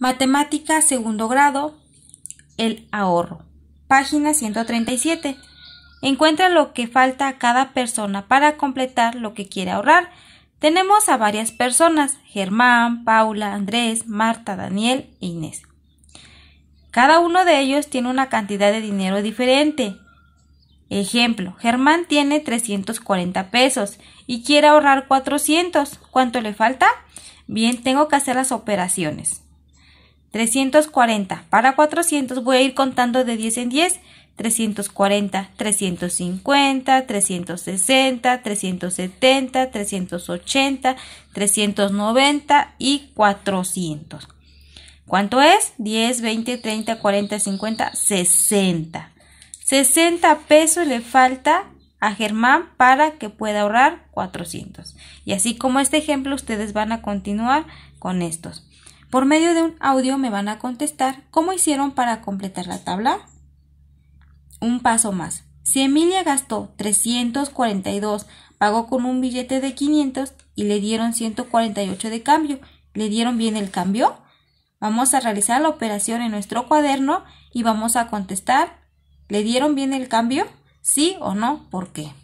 Matemática segundo grado, el ahorro. Página 137. Encuentra lo que falta a cada persona para completar lo que quiere ahorrar. Tenemos a varias personas, Germán, Paula, Andrés, Marta, Daniel e Inés. Cada uno de ellos tiene una cantidad de dinero diferente. Ejemplo, Germán tiene 340 pesos y quiere ahorrar 400. ¿Cuánto le falta? Bien, tengo que hacer las operaciones. 340. Para 400 voy a ir contando de 10 en 10. 340, 350, 360, 370, 380, 390 y 400. ¿Cuánto es? 10, 20, 30, 40, 50, 60. 60 pesos le falta a Germán para que pueda ahorrar 400. Y así como este ejemplo, ustedes van a continuar con estos. Por medio de un audio me van a contestar cómo hicieron para completar la tabla. Un paso más. Si Emilia gastó 342, pagó con un billete de 500 y le dieron 148 de cambio, ¿le dieron bien el cambio? Vamos a realizar la operación en nuestro cuaderno y vamos a contestar, ¿le dieron bien el cambio? Sí o no, ¿por qué?